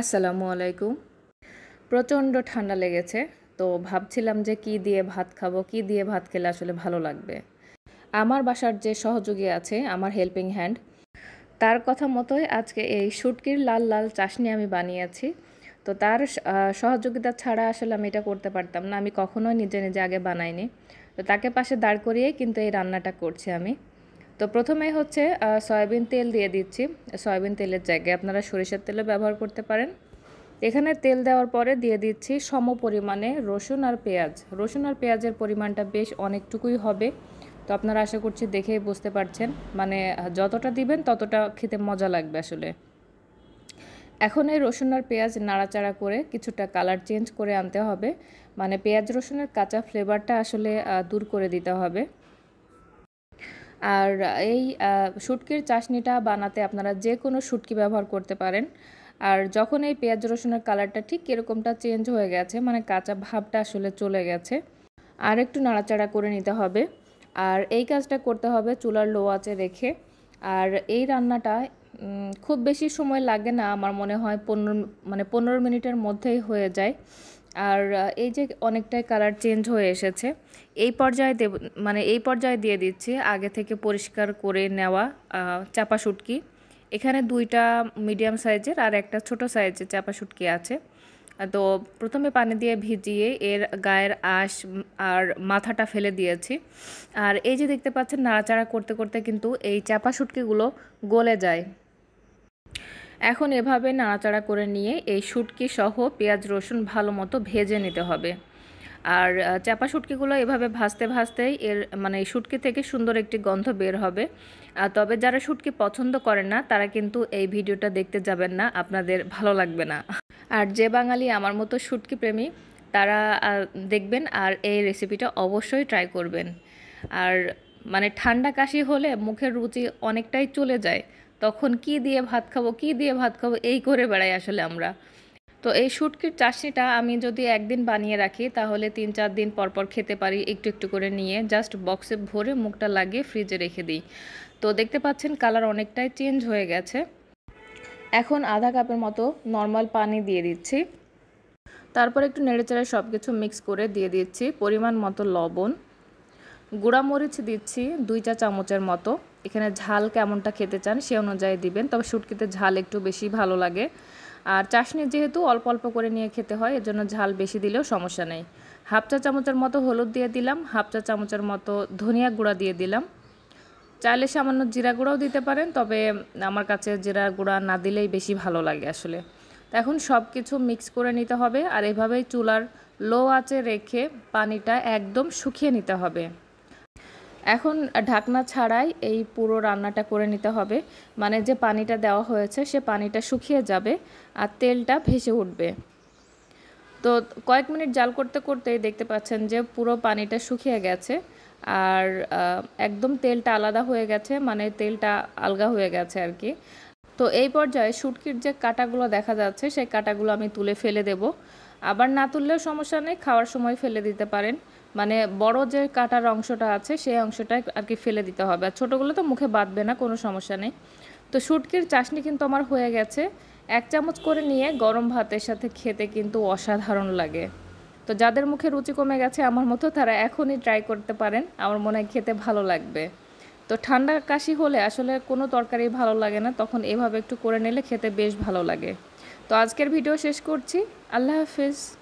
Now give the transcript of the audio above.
আসসালামু আলাইকুম প্রচণ্ড ঠান্ডা লেগেছে তো ভাবছিলাম যে কি দিয়ে ভাত খাবো কি দিয়ে ভাত খেলে আসলে ভালো লাগবে আমার বাসার যে সহযোগী আছে আমার হেল্পিং হ্যান্ড তার কথা মতোই আজকে এই সুটকির লাল লাল চাশনি আমি বানিয়েছি তো তার সহযোগিতা ছাড়া আসলে আমি এটা করতে পারতাম না আমি কখনোই নিজে নিজে আগে বানাইনি তো তাকে পাশে দাঁড় করিয়ে কিন্তু এই রান্নাটা করছি আমি তো প্রথমে হচ্ছে সয়াবিন তেল দিয়ে দিচ্ছি সয়াবিন তেলের জায়গায় আপনারা সরিষার তেলও ব্যবহার করতে পারেন এখানে তেল দেওয়ার পরে দিয়ে দিচ্ছি সম পরিমাণে রসুন আর পেঁয়াজ রসুন আর পেঁয়াজের পরিমাণটা বেশ অনেকটুকুই হবে তো আপনারা আশা করছি দেখেই বুঝতে পারছেন মানে যতটা দিবেন ততটা খেতে মজা লাগবে আসলে এখন এই রসুন আর পেঁয়াজ নাড়াচাড়া করে কিছুটা কালার চেঞ্জ করে আনতে হবে মানে পেঁয়াজ রসুনের কাঁচা ফ্লেভারটা আসলে দূর করে দিতে হবে আর এই শুটকির চাশনিটা বানাতে আপনারা যে কোনো শুটকি ব্যবহার করতে পারেন আর যখন এই পেঁয়াজ রসুনের কালারটা ঠিক এরকমটা চেঞ্জ হয়ে গেছে মানে কাঁচা ভাবটা আসলে চলে গেছে আর একটু নাড়াচাড়া করে নিতে হবে আর এই কাজটা করতে হবে চুলার লো আঁচে রেখে আর এই রান্নাটা খুব বেশি সময় লাগে না আমার মনে হয় পনেরো মানে পনেরো মিনিটের মধ্যেই হয়ে যায় আর এই যে অনেকটাই কালার চেঞ্জ হয়ে এসেছে এই পর্যায়ে দেব মানে এই পর্যায়ে দিয়ে দিচ্ছি আগে থেকে পরিষ্কার করে নেওয়া চাপা শুটকি এখানে দুইটা মিডিয়াম সাইজের আর একটা ছোট সাইজের চাপা শুটকি আছে তো প্রথমে পানি দিয়ে ভিজিয়ে এর গায়ের আঁশ আর মাথাটা ফেলে দিয়েছি আর এই যে দেখতে পাচ্ছেন নাড়াচাড়া করতে করতে কিন্তু এই চাপা শুটকিগুলো গলে যায় এখন এভাবে নাড়াচাড়া করে নিয়ে এই শুটকি সহ পেঁয়াজ রসুন ভালো মতো ভেজে নিতে হবে আর চাপা শুটকিগুলো এভাবে ভাজতে ভাজতেই এর মানে শুটকি থেকে সুন্দর একটি গন্ধ বের হবে তবে যারা শুটকি পছন্দ করেন না তারা কিন্তু এই ভিডিওটা দেখতে যাবেন না আপনাদের ভালো লাগবে না আর যে বাঙালি আমার মতো শুটকি প্রেমী তারা দেখবেন আর এই রেসিপিটা অবশ্যই ট্রাই করবেন আর মানে ঠান্ডা কাশি হলে মুখের রুচি অনেকটাই চলে যায় তখন কি দিয়ে ভাত খাবো কি দিয়ে ভাত খাবো এই করে বেড়াই আসলে আমরা তো এই শুটকির চাশনিটা আমি যদি একদিন বানিয়ে রাখি তাহলে তিন চার দিন পরপর খেতে পারি একটু একটু করে নিয়ে জাস্ট বক্সে ভরে মুখটা লাগিয়ে ফ্রিজে রেখে দিই তো দেখতে পাচ্ছেন কালার অনেকটাই চেঞ্জ হয়ে গেছে এখন আধা কাপের মতো নর্মাল পানি দিয়ে দিচ্ছি তারপর একটু নেড়েচেড়ে সব কিছু মিক্স করে দিয়ে দিচ্ছি পরিমাণ মতো লবণ গুঁড়া মরিচ দিচ্ছি দুই চা চামচের মতো এখানে ঝাল কেমনটা খেতে চান সে অনুযায়ী দিবেন তবে শুটকিতে ঝাল একটু বেশি ভালো লাগে আর চাশনি যেহেতু অল্প অল্প করে নিয়ে খেতে হয় এর জন্য ঝাল বেশি দিলেও সমস্যা নেই হাফ চা চামচের মতো হলুদ দিয়ে দিলাম হাফ চা চামচের মতো ধনিয়া গুঁড়া দিয়ে দিলাম চাইলে সামান্য জিরা গুঁড়াও দিতে পারেন তবে আমার কাছে জিরা গুঁড়া না দিলেই বেশি ভালো লাগে আসলে এখন সব কিছু মিক্স করে নিতে হবে আর এভাবেই চুলার লো আঁচে রেখে পানিটা একদম শুকিয়ে নিতে হবে এখন ঢাকনা ছাড়াই এই পুরো রান্নাটা করে নিতে হবে মানে যে পানিটা দেওয়া হয়েছে সে পানিটা শুকিয়ে যাবে আর তেলটা ভেসে উঠবে তো কয়েক মিনিট জাল করতে করতেই দেখতে পাচ্ছেন যে পুরো পানিটা শুকিয়ে গেছে আর একদম তেলটা আলাদা হয়ে গেছে মানে তেলটা আলগা হয়ে গেছে আর কি তো এই পর্যায়ে শুটকির যে কাটাগুলো দেখা যাচ্ছে সেই কাটাগুলো আমি তুলে ফেলে দেব আবার না তুললেও সমস্যা নেই খাওয়ার সময় ফেলে দিতে পারেন মানে বড় যে কাটার অংশটা আছে সেই অংশটা আর কি ফেলে দিতে হবে আর ছোটোগুলো তো মুখে বাঁধবে না কোনো সমস্যা নেই তো শুটকির চাশনি কিন্তু আমার হয়ে গেছে এক চামচ করে নিয়ে গরম ভাতের সাথে খেতে কিন্তু অসাধারণ লাগে তো যাদের মুখে রুচি কমে গেছে আমার মতো তারা এখনই ট্রাই করতে পারেন আমার মনে হয় খেতে ভালো লাগবে তো ঠান্ডা কাশি হলে আসলে কোনো তরকারি ভালো লাগে না তখন এভাবে একটু করে নিলে খেতে বেশ ভালো লাগে তো আজকের ভিডিও শেষ করছি আল্লাহ হাফিজ